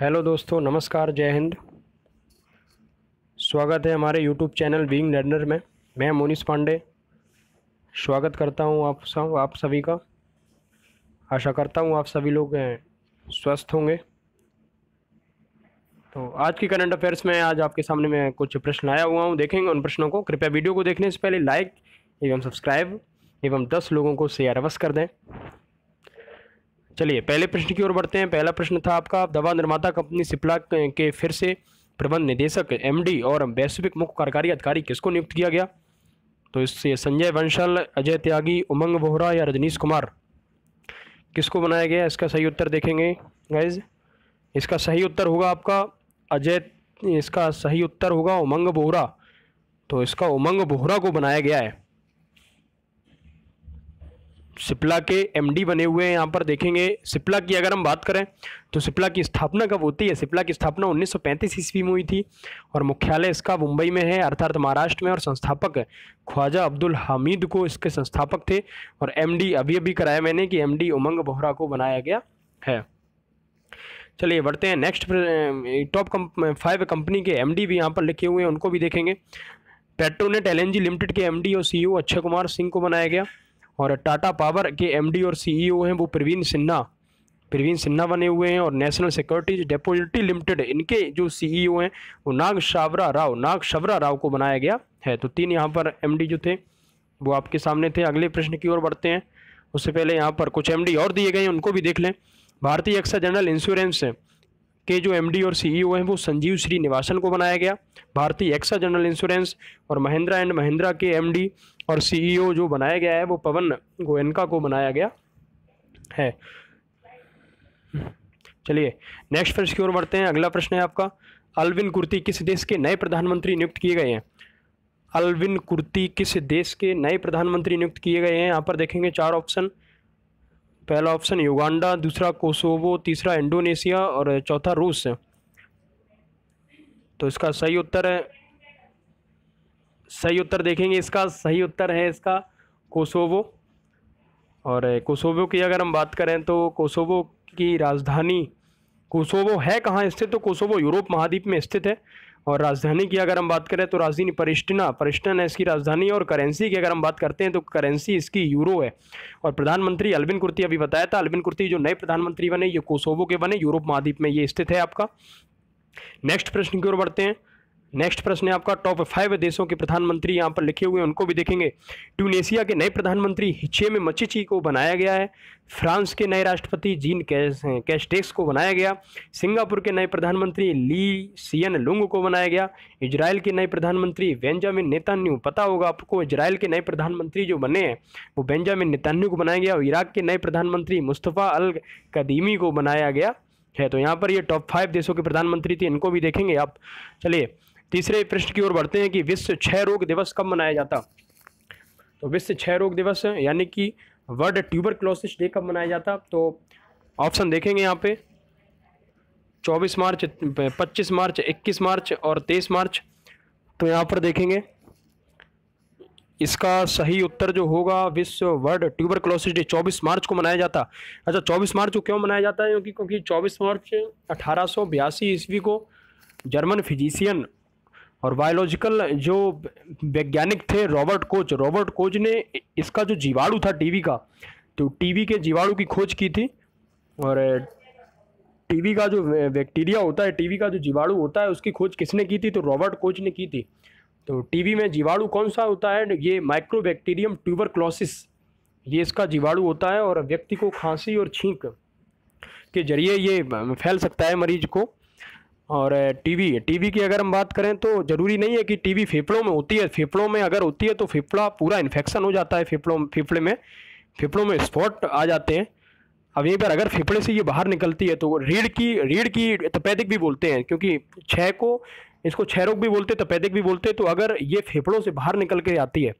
hello दोस्तों नमस्कार जय हिंद स्वागत है हमारे यूट्यूब चैनल बीइंग लर्नर में मैं मोनिस पांडे स्वागत करता हूं आप सब आप सभी का आशा करता हूं आप सभी लोग स्वस्थ होंगे तो आज के करंट अफेयर्स में आज आपके सामने मैं कुछ प्रश्न आया हुआ हूँ देखेंगे उन प्रश्नों को कृपया वीडियो को देखने से पहले लाइक एवं सब्सक्राइब एवं दस लोगों को शेयर अवश्य कर दें चलिए पहले प्रश्न की ओर बढ़ते हैं पहला प्रश्न था आपका दवा निर्माता कंपनी सिप्ला के फिर से प्रबंध निदेशक एमडी और वैश्विक मुख्य कार्यकारी अधिकारी किसको नियुक्त किया गया तो इससे संजय वंशल अजय त्यागी उमंग बोहरा या रजनीश कुमार किसको बनाया गया इसका सही उत्तर देखेंगे गाइज इसका सही उत्तर होगा आपका अजय इसका सही उत्तर होगा उमंग बोहरा तो इसका उमंग बोहरा को बनाया गया है सिप्ला के एमडी बने हुए हैं यहाँ पर देखेंगे सिप्ला की अगर हम बात करें तो सिप्ला की स्थापना कब होती है सिप्ला की स्थापना 1935 ईस्वी में हुई थी और मुख्यालय इसका मुंबई में है अर्थात महाराष्ट्र में और संस्थापक ख्वाजा अब्दुल हामिद को इसके संस्थापक थे और एमडी अभी अभी कराया मैंने कि एम उमंग बोहरा को बनाया गया है चलिए बढ़ते हैं नेक्स्ट टॉप फाइव कंपनी के एम भी यहाँ पर लिखे हुए हैं उनको भी देखेंगे पेट्रोनेट एलएनजी लिमिटेड के एमडी और सीईओ e अक्षय कुमार सिंह को बनाया गया और टाटा पावर के एमडी और सीईओ e हैं वो प्रवीण सिन्हा प्रवीण सिन्हा बने हुए हैं और नेशनल सिक्योरिटीज डेपोजिटी लिमिटेड इनके जो सीईओ e हैं वो नाग शावरा राव नाग शावरा राव को बनाया गया है तो तीन यहाँ पर एमडी जो थे वो आपके सामने थे अगले प्रश्न की ओर बढ़ते हैं उससे पहले यहाँ पर कुछ एमडी और दिए गए हैं उनको भी देख लें भारतीय एक्सा जनरल इंश्योरेंस के जो एमडी और सीईओ e हैं वो संजीव श्रीनिवासन को बनाया गया भारतीय एक्सा जनरल इंश्योरेंस और महिंद्रा एंड महिंद्रा के एमडी और सीईओ e जो बनाया गया है वो पवन गोयनका को बनाया गया है चलिए नेक्स्ट प्रश्न की ओर बढ़ते हैं अगला प्रश्न है आपका अलविन कुर्ती किस देश के नए प्रधानमंत्री नियुक्त किए गए हैं अलविन कुर्ती किस देश के नए प्रधानमंत्री नियुक्त किए गए हैं यहाँ पर देखेंगे चार ऑप्शन पहला ऑप्शन युगांडा दूसरा कोसोवो तीसरा इंडोनेशिया और चौथा रूस तो इसका सही उत्तर है सही उत्तर देखेंगे इसका सही उत्तर है इसका कोसोवो और कोसोवो की अगर हम बात करें तो कोसोवो की राजधानी कोसोवो है कहाँ स्थित तो कोसोवो यूरोप महाद्वीप में स्थित है और राजधानी की अगर हम बात करें तो राजधानी परिष्टना परिष्टन है इसकी राजधानी और करेंसी की अगर हम बात करते हैं तो करेंसी इसकी यूरो है और प्रधानमंत्री अलविन कुर्ती अभी बताया था अलविन कुर्ती जो नए प्रधानमंत्री बने ये कोसोवो के बने यूरोप महाद्वीप में ये स्थित है आपका नेक्स्ट प्रश्न की ओर बढ़ते हैं नेक्स्ट प्रश्न है आपका टॉप फाइव देशों के प्रधानमंत्री यहाँ पर लिखे हुए हैं उनको भी देखेंगे ट्यूनेशिया के नए प्रधानमंत्री हिचे में मचिची को बनाया गया है फ्रांस के नए राष्ट्रपति जीन कैस कैस्टेक्स को बनाया गया सिंगापुर के नए प्रधानमंत्री ली सियन लुंग को बनाया गया इजराइल के नए प्रधानमंत्री बेंजामिन नेतान्यू पता होगा आपको इजराइल के नए प्रधानमंत्री जो बने हैं वो बेंजामिन नेतान्यू को बनाया गया और इराक के नए प्रधानमंत्री मुस्तफ़ा अल कदीमी को बनाया गया है तो यहाँ पर ये टॉप फाइव देशों के प्रधानमंत्री थे इनको भी देखेंगे आप चलिए तीसरे पृष्ठ की ओर बढ़ते हैं कि विश्व क्षय रोग दिवस कब मनाया जाता तो विश्व क्षय रोग दिवस यानी कि वर्ल्ड ट्यूबर क्लोसिस डे कब मनाया जाता तो ऑप्शन देखेंगे यहाँ पे 24 मार्च 25 मार्च 21 मार्च और 23 मार्च तो यहाँ पर देखेंगे इसका सही उत्तर जो होगा विश्व वर्ल्ड ट्यूबर क्लोसिस डे चौबीस मार्च को मनाया जाता अच्छा चौबीस मार्च को क्यों मनाया जाता है क्योंकि क्योंकि चौबीस मार्च अठारह ईस्वी को जर्मन फिजिशियन और बायोलॉजिकल जो वैज्ञानिक थे रॉबर्ट कोच रॉबर्ट कोच ने इसका जो जीवाणु था टीवी का तो टीवी के जीवाणु की खोज की थी और टीवी का जो बैक्टीरिया होता है टीवी का जो जीवाणु होता है उसकी खोज किसने की थी तो रॉबर्ट कोच ने की थी तो टीवी में जीवाणु कौन सा होता है ये माइक्रोबैक्टीरियम ट्यूबरक्लोसिस ये इसका जीवाणु होता है और व्यक्ति को खांसी और छींक के जरिए ये फैल सकता है मरीज को और टीवी टीवी की अगर हम बात करें तो ज़रूरी नहीं है कि टीवी फेफड़ों में होती है फेफड़ों में अगर होती है तो फेफड़ा पूरा इन्फेक्शन हो जाता है फेफड़ों फेफड़े में फेफड़ों में स्पॉट आ जाते हैं अब यहीं पर अगर फेफड़े से ये बाहर निकलती है तो रीढ़ की रीढ़ की तपेदिक भी बोलते हैं क्योंकि छः को इसको छः रोग भी बोलते तपेदिक भी बोलते तो अगर ये फेफड़ों से बाहर निकल के आती है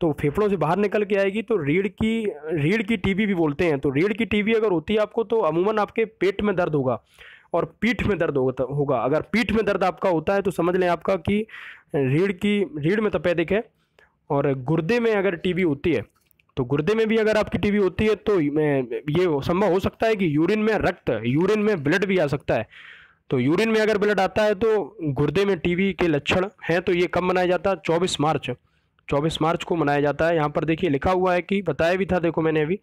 तो फेफड़ों से बाहर निकल के आएगी तो रीढ़ की रीढ़ की टीबी भी बोलते हैं तो रीढ़ की टीबी अगर होती है आपको तो अमूमन आपके पेट में दर्द होगा और पीठ में दर्द होता तो होगा अगर पीठ में दर्द आपका होता है तो समझ लें आपका कि रीढ़ की रीढ़ में तपेदिक तो है और गुर्दे में अगर टीबी होती है तो गुर्दे में भी अगर आपकी टीबी होती है तो ये संभव हो सकता है कि यूरिन में रक्त यूरिन में ब्लड भी आ सकता है तो यूरिन में अगर ब्लड आता है तो गुर्दे में टीबी के लक्षण हैं तो ये कब मनाया जाता है चौबीस मार्च चौबीस मार्च को मनाया जाता है यहाँ पर देखिए लिखा हुआ है कि बताया भी था देखो मैंने अभी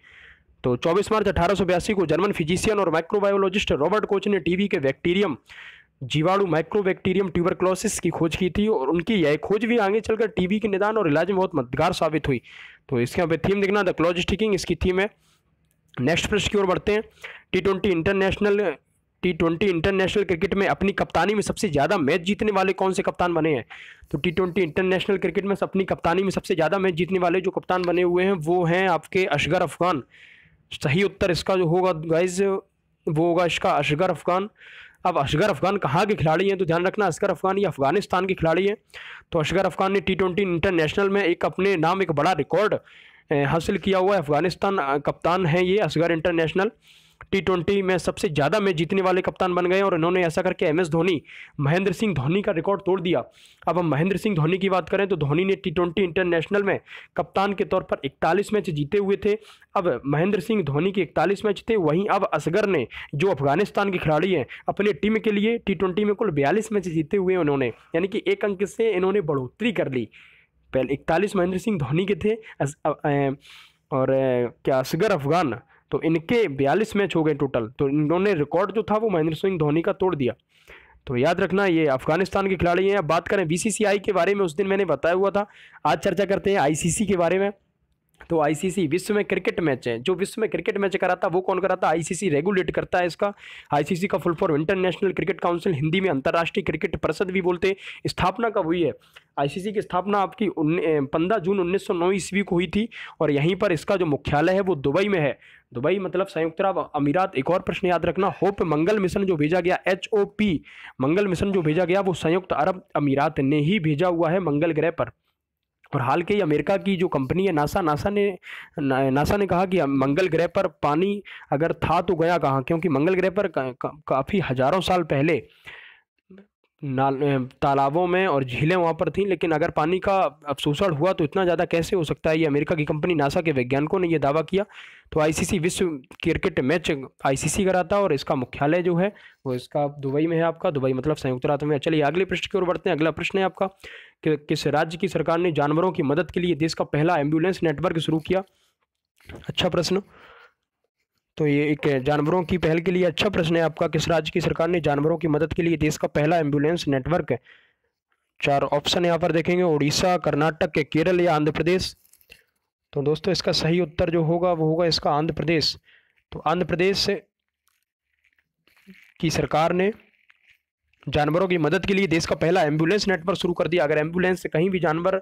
तो 24 मार्च अठारह को जर्मन फिजिशियन और माइक्रोबायोलॉजिस्ट रॉबर्ट कोच ने टीवी के बैक्टीरियम जीवाणु माइक्रोबैक्टीरियम ट्यूबरक्लोसिस की खोज की थी और उनकी यह खोज भी आगे चलकर टीवी के निदान और इलाज में बहुत मददगार साबित हुई तो इसके यहाँ पे थीम देखना द क्लॉज स्टिकिंग इसकी थीम है नेक्स्ट प्रश्न की ओर बढ़ते हैं T twenty international T twenty international cricket में अपनी कप्तानी में सबसे ज़्यादा मैच जीतने वाले कौन से कप्तान बने हैं तो टी ट्वेंटी इंटरनेशनल क्रिकेट में अपनी कप्तानी में सबसे ज़्यादा मैच जीतने वाले जो कप्तान बने हुए हैं वो हैं आपके अशगर अफगान सही उत्तर इसका जो होगा गाइज वो होगा इसका अशगर अफगान अब अशगर अफगान कहाँ के खिलाड़ी हैं तो ध्यान रखना असगर अफगान ये अफगानिस्तान के खिलाड़ी हैं तो अशगर अफगान ने टी ट्वेंटी इंटरनेशनल में एक अपने नाम एक बड़ा रिकॉर्ड हासिल किया हुआ है अफगानिस्तान कप्तान हैं ये अशगर इंटरनेशनल टी में सबसे ज़्यादा मैच जीतने वाले कप्तान बन गए और इन्होंने ऐसा करके एम एस धोनी महेंद्र सिंह धोनी का रिकॉर्ड तोड़ दिया अब हम महेंद्र सिंह धोनी की बात करें तो धोनी ने टी इंटरनेशनल में कप्तान के तौर पर इकतालीस मैच जीते हुए थे अब महेंद्र सिंह धोनी के इकतालीस मैच थे वहीं अब असगर ने जो अफगानिस्तान के खिलाड़ी हैं अपने टीम के लिए टी में कुल बयालीस मैच जीते हुए उन्होंने यानी कि एक अंक से इन्होंने बढ़ोतरी कर ली पहले इकतालीस महेंद्र सिंह धोनी के थे और क्या असगर अफगान तो इनके बयालीस मैच हो गए टोटल तो इन्होंने रिकॉर्ड जो था वो महेंद्र सिंह धोनी का तोड़ दिया तो याद रखना ये अफगानिस्तान के खिलाड़ी हैं अब बात करें बीसीसीआई के बारे में उस दिन मैंने बताया हुआ था आज चर्चा करते हैं आईसीसी के बारे में तो आईसीसी विश्व में क्रिकेट मैच है जो विश्व में क्रिकेट मैच कराता है वो कौन कराता है आईसीसी रेगुलेट करता है इसका आईसीसी का full form international cricket council Hindi में अंतर्राष्ट्रीय क्रिकेट परिषद भी बोलते हैं स्थापना कब हुई है आईसीसी की स्थापना आपकी पंद्रह जून उन्नीस सौ ईस्वी को हुई थी और यहीं पर इसका जो मुख्यालय है वो दुबई में है दुबई मतलब संयुक्त अरब अमीरात एक और प्रश्न याद रखना होप मंगल मिशन जो भेजा गया एच ओ पी मंगल मिशन जो भेजा गया वो संयुक्त अरब अमीरात ने ही भेजा हुआ है मंगल ग्रह पर और हाल के अमेरिका की जो कंपनी है नासा नासा ने ना, नासा ने कहा कि मंगल ग्रह पर पानी अगर था तो गया कहाँ क्योंकि मंगल ग्रह पर का, का, काफ़ी हज़ारों साल पहले तालाबों में और झीलें वहाँ पर थीं लेकिन अगर पानी का अवशोषण हुआ तो इतना ज़्यादा कैसे हो सकता है ये अमेरिका की कंपनी नासा के वैज्ञानिकों ने यह दावा किया तो आईसीसी विश्व क्रिकेट मैच आईसीसी कराता और इसका मुख्यालय जो है वो इसका दुबई में है आपका दुबई मतलब संयुक्त राष्ट्र में चलिए अगले प्रश्न की ओर बढ़ते हैं अगला प्रश्न है आपका किस राज्य की सरकार ने जानवरों की मदद के लिए देश का पहला एम्बुलेंस नेटवर्क शुरू किया अच्छा प्रश्न तो ये एक जानवरों की पहल के लिए अच्छा प्रश्न है आपका किस राज्य की सरकार ने जानवरों की मदद के लिए देश का पहला एम्बुलेंस नेटवर्क है चार ऑप्शन यहाँ पर देखेंगे उड़ीसा कर्नाटक के केरल या आंध्र प्रदेश तो दोस्तों इसका सही उत्तर जो होगा वो होगा इसका आंध्र प्रदेश तो आंध्र प्रदेश की सरकार ने जानवरों की मदद के लिए देश का पहला एम्बुलेंस नेटवर्क शुरू कर दिया अगर एम्बुलेंस से कहीं भी जानवर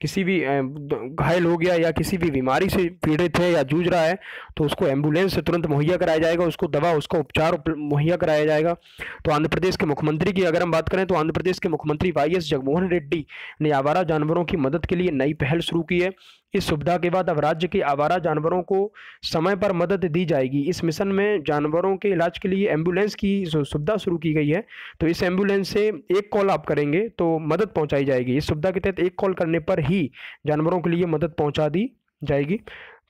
किसी भी घायल हो गया या किसी भी बीमारी से पीड़ित है या जूझ रहा है तो उसको एम्बुलेंस से तुरंत मुहैया कराया जाएगा उसको दवा उसका उपचार मुहैया कराया जाएगा तो आंध्र प्रदेश के मुख्यमंत्री की अगर हम बात करें तो आंध्र प्रदेश के मुख्यमंत्री वाई एस जगमोहन रेड्डी ने आवारा जानवरों की मदद के लिए नई पहल शुरू की है इस सुविधा के बाद अब राज्य के आवारा जानवरों को समय पर मदद दी जाएगी इस मिशन में जानवरों के इलाज के लिए एम्बुलेंस की सुविधा शुरू की गई है तो इस एम्बुलेंस से एक कॉल आप करेंगे तो मदद पहुंचाई जाएगी इस सुविधा के तहत एक कॉल करने पर ही जानवरों के लिए मदद पहुँचा दी जाएगी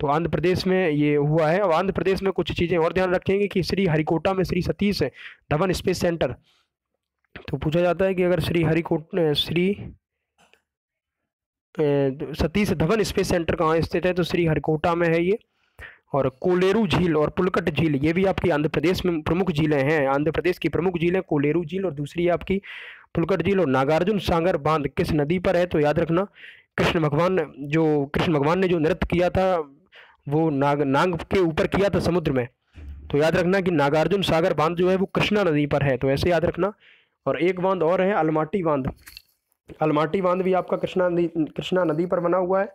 तो आंध्र प्रदेश में ये हुआ है और आंध्र प्रदेश में कुछ चीज़ें और ध्यान रखेंगे कि श्री हरिकोटा में श्री सतीश धवन स्पेस सेंटर तो पूछा जाता है कि अगर Sriharikota Shri Satish Dhawan space centre कहाँ स्थित है तो श्री हरिकोटा में है ये और कोलेरू झील और पुलकट झील ये भी आपकी आंध्र प्रदेश में प्रमुख झीलें हैं आंध्र प्रदेश की प्रमुख झीलें कोलेरू झील और दूसरी आपकी पुलकट झील और नागार्जुन सागर बांध किस नदी पर है तो याद रखना कृष्ण भगवान जो कृष्ण भगवान ने जो नृत्य किया था वो नाग नाग के ऊपर किया था समुद्र में तो याद रखना कि नागार्जुन सागर बांध जो है वो कृष्णा नदी पर है तो ऐसे याद रखना और एक बांध और है अलमाटी बांध अलमाटी बांध भी आपका कृष्णा नदी कृष्णा नदी पर बना हुआ है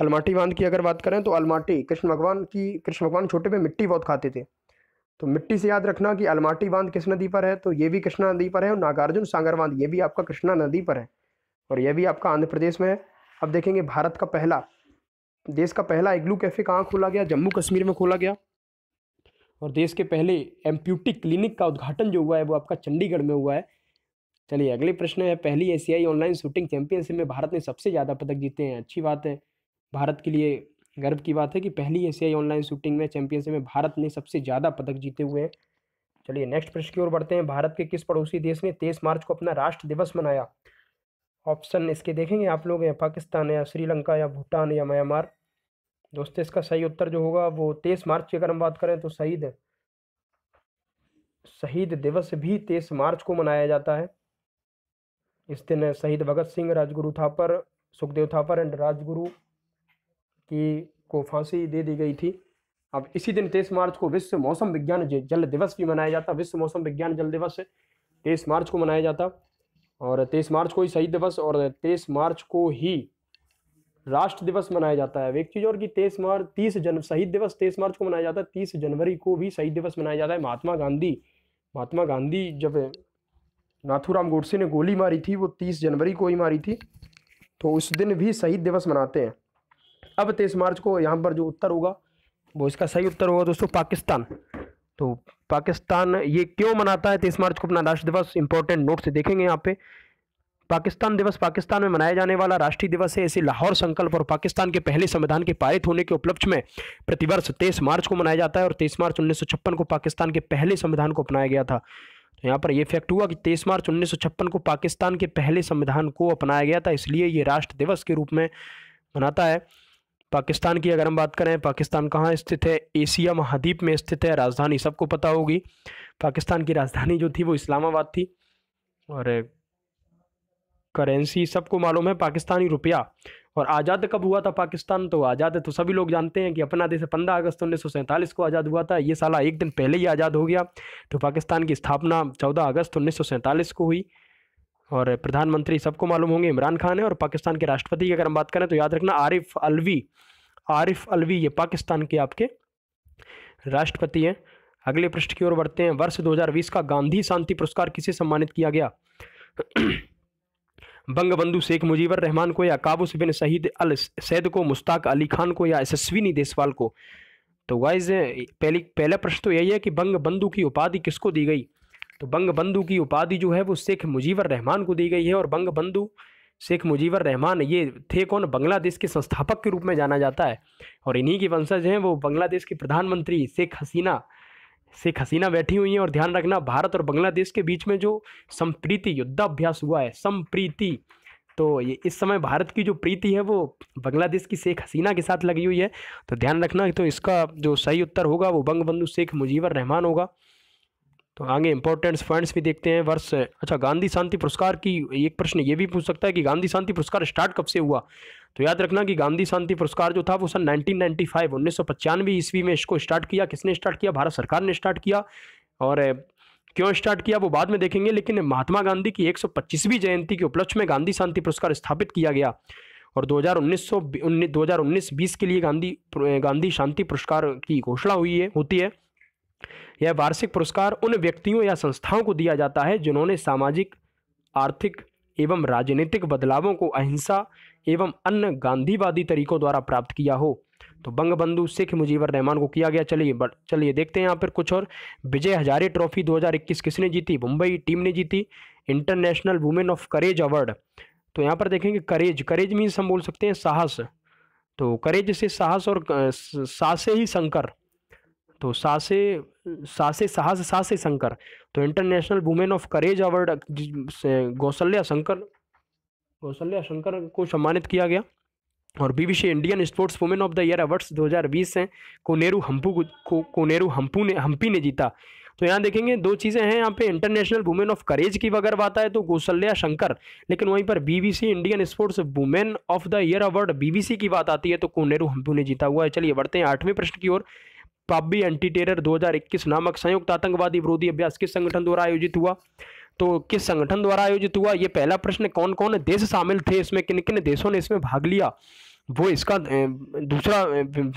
अलमाटी बांध की अगर बात करें तो अलमाटी कृष्ण भगवान की कृष्ण भगवान छोटे पे मिट्टी बहुत खाते थे तो मिट्टी से याद रखना कि अलमाटी बांध किस नदी पर है तो ये भी कृष्णा नदी पर है और नागार्जुन सागर बांध ये भी आपका कृष्णा नदी पर है और यह भी आपका आंध्र प्रदेश में है अब देखेंगे भारत का पहला देश का पहला इग्लू कैफ़े कहाँ खोला गया जम्मू कश्मीर में खोला गया और देश के पहले एम्प्यूटिक क्लिनिक का उद्घाटन जो हुआ है वो आपका चंडीगढ़ में हुआ है चलिए अगले प्रश्न है पहली एशियाई ऑनलाइन शूटिंग चैंपियनशिप में भारत ने सबसे ज़्यादा पदक जीते हैं अच्छी बात है भारत के लिए गर्व की बात है कि पहली एशियाई ऑनलाइन शूटिंग में चैंपियनशिप में भारत ने सबसे ज़्यादा पदक जीते हुए हैं चलिए नेक्स्ट प्रश्न की ओर बढ़ते हैं भारत के किस पड़ोसी देश ने तेईस मार्च को अपना राष्ट्र दिवस मनाया ऑप्शन इसके देखेंगे आप लोग या पाकिस्तान या श्रीलंका या भूटान या म्यांमार दोस्तों इसका सही उत्तर जो होगा वो तेईस मार्च की अगर हम बात करें तो शहीद शहीद दिवस भी तेईस मार्च को मनाया जाता है इस दिन शहीद भगत सिंह राजगुरु थापर सुखदेव थापर एंड राजगुरु की को फांसी दे दी गई थी अब इसी दिन तेईस मार्च को विश्व मौसम विज्ञान जल दिवस भी मनाया जाता विश्व मौसम विज्ञान जल दिवस तेईस मार्च को मनाया जाता और तेईस मार्च को ही शहीद दिवस और तेईस मार्च को ही राष्ट्र दिवस मनाया जाता है एक चीज़ और कि तेईस मार्च तीस जन शहीद दिवस तेईस मार्च को मनाया जाता है तीस जनवरी को भी शहीद दिवस मनाया जाता है महात्मा गांधी महात्मा गांधी जब नाथूराम गोडसे ने गोली मारी थी वो तीस जनवरी को ही मारी थी तो उस दिन भी शहीद दिवस मनाते हैं अब तेईस मार्च को यहाँ पर जो उत्तर होगा वो इसका सही उत्तर होगा दोस्तों पाकिस्तान तो पाकिस्तान ये क्यों मनाता है तेईस मार्च को अपना राष्ट्र दिवस इंपॉर्टेंट नोट से देखेंगे यहाँ पे पाकिस्तान दिवस पाकिस्तान में मनाया जाने वाला राष्ट्रीय दिवस है इसे लाहौर संकल्प और पाकिस्तान के पहले संविधान के पारित होने के उपलक्ष्य में प्रतिवर्ष तेईस मार्च को मनाया जाता है और तेईस मार्च उन्नीस को पाकिस्तान के पहले संविधान को अपनाया गया था तो यहाँ पर यह फैक्ट हुआ कि तेईस मार्च उन्नीस को पाकिस्तान के पहले संविधान को अपनाया गया था इसलिए ये राष्ट्र दिवस के रूप में मनाता है पाकिस्तान की अगर हम बात करें पाकिस्तान कहाँ स्थित है एशिया महाद्वीप में स्थित है राजधानी सबको पता होगी पाकिस्तान की राजधानी जो थी वो इस्लामाबाद थी और करेंसी सबको मालूम है पाकिस्तानी रुपया और आज़ाद कब हुआ था पाकिस्तान तो आज़ाद तो सभी लोग जानते हैं कि अपना देश पंद्रह अगस्त उन्नीस को आज़ाद हुआ था ये साला एक दिन पहले ही आज़ाद हो गया तो पाकिस्तान की स्थापना चौदह अगस्त उन्नीस को हुई और प्रधानमंत्री सबको मालूम होंगे इमरान खान है और पाकिस्तान के राष्ट्रपति की अगर हम बात करें तो याद रखना आरिफ अलवी आरिफ अलवी ये पाकिस्तान के आपके राष्ट्रपति हैं अगले पृष्ठ की ओर बढ़ते हैं वर्ष 2020 का गांधी शांति पुरस्कार किसे सम्मानित किया गया बंगबंधु शेख मुजीबर रहमान को या काबूस बिन शहीद अल सैद को मुश्ताक अली खान को या यशस्विनी देसवाल को तो वाइज पहली पहला प्रश्न तो यही है कि बंगबंधु की उपाधि किसको दी गई तो बंगबंधु की उपाधि जो है वो शेख मुजीबर रहमान को दी गई है और बंगबंधु शेख मुजीबर रहमान ये थे कौन बांग्लादेश के संस्थापक के रूप में जाना जाता है और इन्हीं के वंशज हैं वो बांग्लादेश के प्रधानमंत्री शेख हसीना শেখ হাসিনা বেইઠી হুয়ি হ্যায় অর ধ্যান রাখনা ভারত অর بنگালদেশ কে بیچ মে জো সমপ্রীতি যুদ্ধ অভ্যাস হুয়া হ্যায় সমপ্রীতি তো ইয়ে ইস সময় ভারত কি জো প্রীতি হ্যায় वो बांग्लादेश की शेख हसीना के साथ लगी हुई है तो ध्यान रखना कि तो इसका जो सही उत्तर होगा वो बंग बंधु शेख मुजीबर रहमान होगा तो आगे इंपॉर्टेंट पॉइंट्स भी देखते हैं वर्ष अच्छा गांधी शांति पुरस्कार की एक प्रश्न ये भी पूछ सकता है कि गांधी शांति पुरस्कार स्टार्ट कब से हुआ तो याद रखना कि गांधी शांति पुरस्कार जो था वो सन 1995 उन्नीस सौ ईस्वी में इसको स्टार्ट किया किसने स्टार्ट किया भारत सरकार ने स्टार्ट किया और क्यों स्टार्ट किया वो बाद में देखेंगे लेकिन महात्मा गांधी की पच्चीसवीं जयंती के उपलक्ष्य में गांधी शांति पुरस्कार स्थापित किया गया और 2019 उन्नीस बीस के लिए गांधी गांधी शांति पुरस्कार की घोषणा हुई है होती है यह वार्षिक पुरस्कार उन व्यक्तियों या संस्थाओं को दिया जाता है जिन्होंने सामाजिक आर्थिक एवं राजनीतिक बदलावों को अहिंसा एवं अन्य गांधीवादी तरीकों द्वारा प्राप्त किया हो तो बंगबंधु शेख मुजीबर रहमान को किया गया चलिए चलिए देखते हैं यहाँ पर कुछ और विजय हजारे ट्रॉफी 2021 किसने जीती मुंबई टीम ने जीती international women of courage award तो यहाँ पर देखेंगे करेज करेज मीन्स हम बोल सकते हैं साहस तो करेज से साहस और सासे ही शंकर तो सासे सासे साहस सासे शंकर तो international women of courage award Kausalya Shankar Kausalya Shankar को सम्मानित किया गया और BBC Indian sports women of the year awards 2020 से कोनेरू हम्पू को कोनेरू हम्पू ने हम्पी ने जीता तो यहाँ देखेंगे दो चीज़ें हैं यहाँ पे इंटरनेशनल वुमेन ऑफ करेज की अगर बात आए तो गौसल्या शंकर लेकिन वहीं पर BBC Indian sports women of the year award BBC की बात आती है तो कोनेरू हम्पू ने जीता हुआ है चलिए बढ़ते हैं आठवें प्रश्न की ओर पाबी एंटी टेरर 2021 नामक संयुक्त आतंकवादी विरोधी अभ्यास किस संगठन द्वारा आयोजित हुआ तो किस संगठन द्वारा आयोजित हुआ ये पहला प्रश्न कौन कौन देश शामिल थे इसमें किन किन देशों ने इसमें भाग लिया वो इसका दूसरा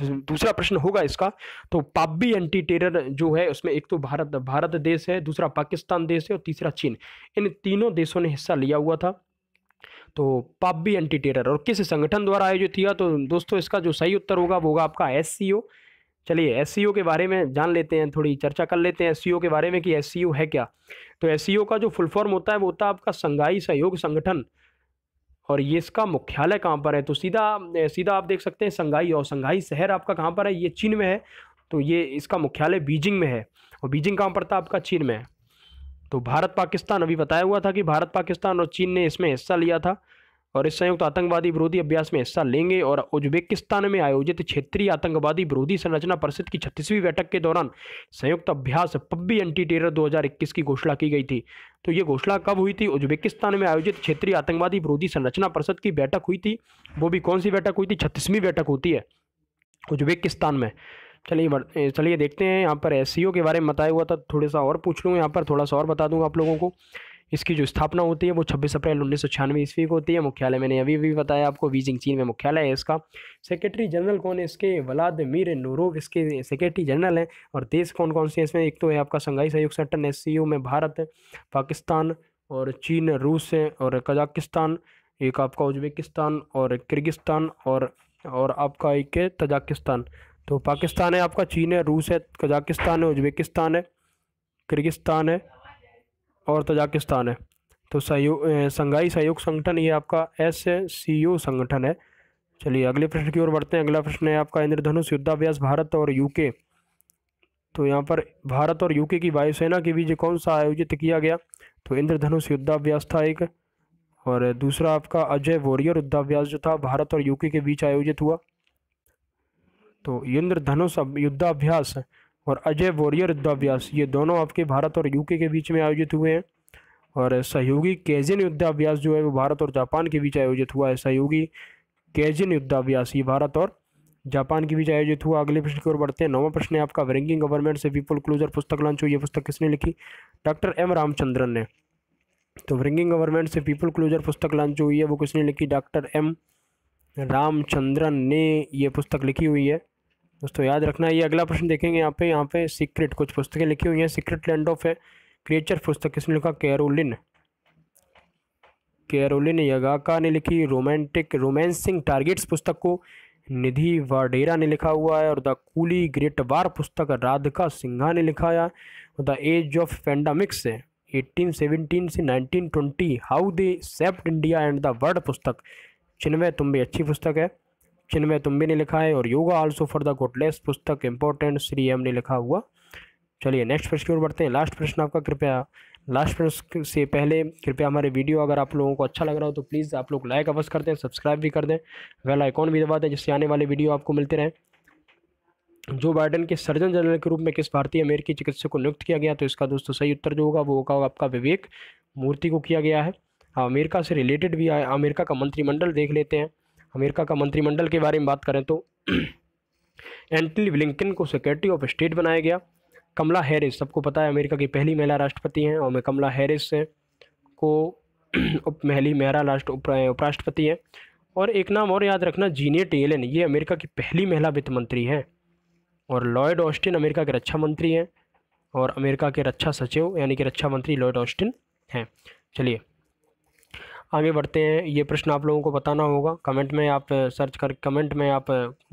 दूसरा प्रश्न होगा इसका तो पाबी एंटी टेरर जो है उसमें एक तो भारत भारत देश है दूसरा पाकिस्तान देश है और तीसरा चीन इन तीनों देशों ने हिस्सा लिया हुआ था तो पाबी एंटी टेरर और किस संगठन द्वारा आयोजित किया तो दोस्तों इसका जो सही उत्तर होगा वो होगा आपका एस सी ओ चलिए एस के बारे में जान लेते हैं थोड़ी चर्चा कर लेते हैं एस के बारे में कि एस है क्या तो एस का जो फुल फॉर्म होता है वो होता है आपका संघाई सहयोग संगठन और ये इसका मुख्यालय कहाँ पर है तो सीधा सीधा आप देख सकते हैं संघाई और संघाई शहर आपका कहाँ पर है ये चीन में है तो ये इसका मुख्यालय बीजिंग में है और बीजिंग कहाँ पर था आपका चीन में है तो भारत पाकिस्तान अभी बताया हुआ था कि भारत पाकिस्तान और चीन ने इसमें हिस्सा लिया था और इस संयुक्त आतंकवादी विरोधी अभ्यास में हिस्सा लेंगे और उज्बेकिस्तान में आयोजित क्षेत्रीय आतंकवादी विरोधी संरचना परिषद की छत्तीसवीं बैठक के दौरान संयुक्त अभ्यास पब्बी एंटी टेरर 2021 की घोषणा की गई थी तो ये घोषणा कब हुई थी उज्बेकिस्तान में आयोजित क्षेत्रीय आतंकवादी विरोधी संरचना परिषद की बैठक हुई थी वो भी कौन सी बैठक हुई थी छत्तीसवीं बैठक होती है उज्बेकिस्तान में चलिए चलिए देखते हैं यहाँ पर एस के बारे में बताया हुआ था थोड़ा सा और पूछ लूँ यहाँ पर थोड़ा सा और बता दूँगा आप लोगों को इसकी जो स्थापना होती है वो 26 अप्रैल उन्नीस सौ छियानवे ईस्वी को होती है मुख्यालय मैंने अभी भी बताया आपको बीजिंग चीन में मुख्यालय है इसका सेक्रेटरी जनरल कौन है इसके मीर नूरोग इसके सेक्रेटरी जनरल हैं और देश कौन कौन से हैं इसमें एक तो है आपका संघाई सहयोग संगठन एस में भारत पाकिस्तान और चीन रूस और कजाकिस्तान एक आपका उज्बेकिस्तान और किर्गिस्तान और और आपका एक है तजाकिस्तान तो पाकिस्तान है आपका चीन है रूस है कजाकिस्तान है उज्बेकिस्तान है किर्गिस्तान है और तजाकिस्तान है तो सहयोग संघाई सहयोग संगठन ये आपका एस सी यू संगठन है चलिए अगले प्रश्न की ओर बढ़ते हैं अगला प्रश्न है आपका इंद्रधनुष युद्धाभ्यास भारत और यूके तो यहाँ पर भारत और यूके की वायुसेना के बीच कौन सा आयोजित किया गया तो इंद्रधनुष युद्धाभ्यास था एक और दूसरा आपका अजय वॉरियर युद्धाभ्यास जो था भारत और यूके के बीच आयोजित हुआ तो इंद्रधनुष युद्धाभ्यास और अजय वॉरियर युद्ध अभ्यास ये दोनों आपके भारत और यूके के बीच में आयोजित हुए हैं और सहयोगी कैजिन युद्धाभ्यास जो है वो भारत और जापान के बीच आयोजित हुआ है सहयोगी कैजिन युद्धाभ्यास ये भारत और जापान के बीच आयोजित हुआ अगले प्रश्न की ओर बढ़ते हैं नौवा प्रश्न है आपका वरिंगिंग गवर्नमेंट से पीपल क्लोजर पुस्तक लॉन्च हुई ये पुस्तक किसने लिखी डॉक्टर एम रामचंद्रन ने तो वरिंगिंग गवर्नमेंट से पीपल क्लोजर पुस्तक लॉन्च हुई है वो किसने लिखी डॉक्टर एम रामचंद्रन ने ये पुस्तक लिखी हुई है दोस्तों याद रखना ये अगला प्रश्न देखेंगे यहाँ पे यहाँ पे सीक्रेट कुछ पुस्तकें लिखी हुई हैं सीक्रेट लैंड ऑफ है क्रिएचर पुस्तक किसने लिखा कैरोलिन कैरोलिन यगाका ने लिखी रोमांटिक रोमांसिंग टारगेट्स पुस्तक को निधि वाडेरा ने लिखा हुआ है और द कूली ग्रेट वार पुस्तक राधिका सिंघा ने लिखा है और the age of pandemics eighteen seventeen से twenty how they shaped India and the world पुस्तक चिन्मय तुम भी अच्छी पुस्तक है चिन्मय तुम भी ने लिखा है और yoga also for the godless पुस्तक इंपॉर्टेंट श्री एम ने लिखा हुआ चलिए नेक्स्ट प्रश्न की ओर बढ़ते हैं लास्ट प्रश्न आपका कृपया लास्ट प्रश्न से पहले कृपया हमारे वीडियो अगर आप लोगों को अच्छा लग रहा हो तो प्लीज़ आप लोग लाइक अवश्य कर दें सब्सक्राइब भी कर दें वेल आइकॉन भी दबा दें जिससे आने वाले वीडियो आपको मिलते रहें जो बाइडन के सर्जन जनरल के रूप में किस भारतीय अमेरिकी चिकित्सक को नियुक्त किया गया तो इसका दोस्तों सही उत्तर जो होगा वो होगा आपका विवेक मूर्ति को किया गया है अमेरिका से रिलेटेड भी अमेरिका का मंत्रिमंडल देख लेते हैं अमेरिका का मंत्रिमंडल के बारे में बात करें तो एंटनी ब्लिंकन को सेक्रेटरी ऑफ स्टेट बनाया गया कमला हैरिस सबको पता है अमेरिका की पहली महिला राष्ट्रपति हैं और मैं कमला हैरिस है, को उप महली महिला राष्ट्र उपराष्ट्रपति हैं और एक नाम और याद रखना जीनेट एलन ये अमेरिका की पहली महिला वित्त मंत्री हैं और लॉयड ऑस्टिन अमेरिका के रक्षा मंत्री हैं और अमेरिका के रक्षा सचिव यानी कि रक्षा मंत्री लॉयड ऑस्टिन हैं चलिए आगे बढ़ते हैं ये प्रश्न आप लोगों को बताना होगा कमेंट में आप सर्च कर कमेंट में आप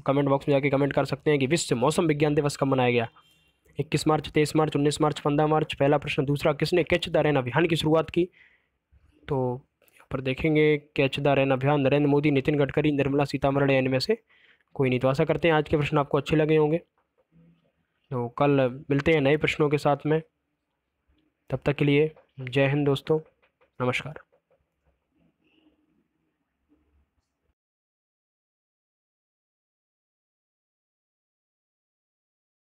कमेंट बॉक्स में जाके कमेंट कर सकते हैं कि विश्व मौसम विज्ञान दिवस कब मनाया गया इक्कीस मार्च तेईस मार्च उन्नीस मार्च पंद्रह मार्च पहला प्रश्न दूसरा किसने कैच द रैन अभियान की शुरुआत की तो यहाँ पर देखेंगे कैच द रेन अभियान नरेंद्र मोदी नितिन गडकरी निर्मला सीतामरण इनमें से कोई नहीं तो आशा करते हैं आज के प्रश्न आपको अच्छे लगे होंगे तो कल मिलते हैं नए प्रश्नों के साथ में तब तक के लिए जय हिंद दोस्तों नमस्कार